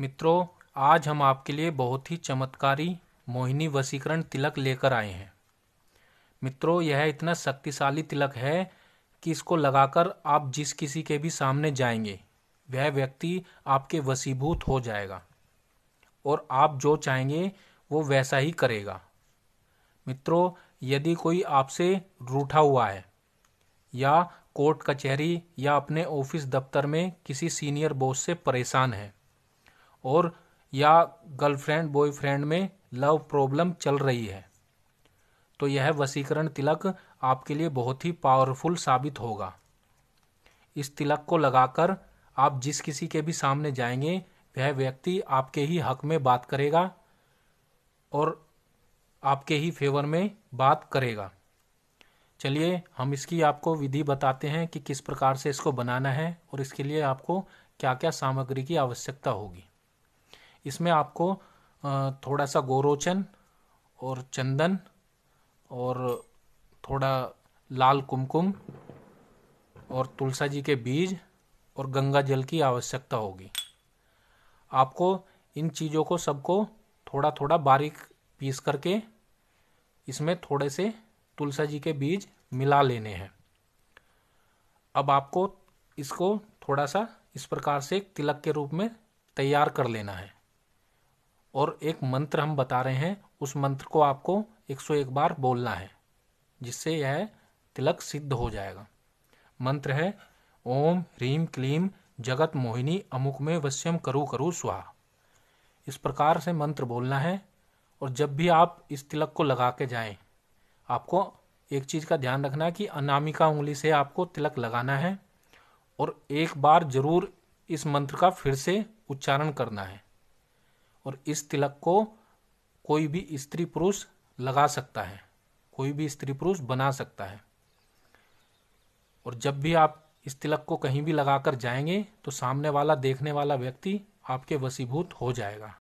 मित्रों आज हम आपके लिए बहुत ही चमत्कारी मोहिनी वसीकरण तिलक लेकर आए हैं मित्रों यह इतना शक्तिशाली तिलक है कि इसको लगाकर आप जिस किसी के भी सामने जाएंगे वह व्यक्ति आपके वसीभूत हो जाएगा और आप जो चाहेंगे वो वैसा ही करेगा मित्रों यदि कोई आपसे रूठा हुआ है या कोर्ट कचहरी या अपने ऑफिस दफ्तर में किसी सीनियर बॉस से परेशान है और या गर्लफ्रेंड बॉयफ्रेंड में लव प्रॉब्लम चल रही है तो यह वसीकरण तिलक आपके लिए बहुत ही पावरफुल साबित होगा इस तिलक को लगाकर आप जिस किसी के भी सामने जाएंगे वह व्यक्ति आपके ही हक में बात करेगा और आपके ही फेवर में बात करेगा चलिए हम इसकी आपको विधि बताते हैं कि किस प्रकार से इसको बनाना है और इसके लिए आपको क्या क्या सामग्री की आवश्यकता होगी इसमें आपको थोड़ा सा गोरोचन और चंदन और थोड़ा लाल कुमकुम और तुलसा जी के बीज और गंगा जल की आवश्यकता होगी आपको इन चीज़ों को सबको थोड़ा थोड़ा बारीक पीस करके इसमें थोड़े से तुलसा जी के बीज मिला लेने हैं अब आपको इसको थोड़ा सा इस प्रकार से तिलक के रूप में तैयार कर लेना है और एक मंत्र हम बता रहे हैं उस मंत्र को आपको 101 बार बोलना है जिससे यह तिलक सिद्ध हो जाएगा मंत्र है ओम ह्रीम क्लीम जगत मोहिनी अमुक में वश्यम करु करु स्वाहा इस प्रकार से मंत्र बोलना है और जब भी आप इस तिलक को लगा के जाएं आपको एक चीज़ का ध्यान रखना है कि अनामिका उंगली से आपको तिलक लगाना है और एक बार जरूर इस मंत्र का फिर से उच्चारण करना है और इस तिलक को कोई भी स्त्री पुरुष लगा सकता है कोई भी स्त्री पुरुष बना सकता है और जब भी आप इस तिलक को कहीं भी लगाकर जाएंगे तो सामने वाला देखने वाला व्यक्ति आपके वसीभूत हो जाएगा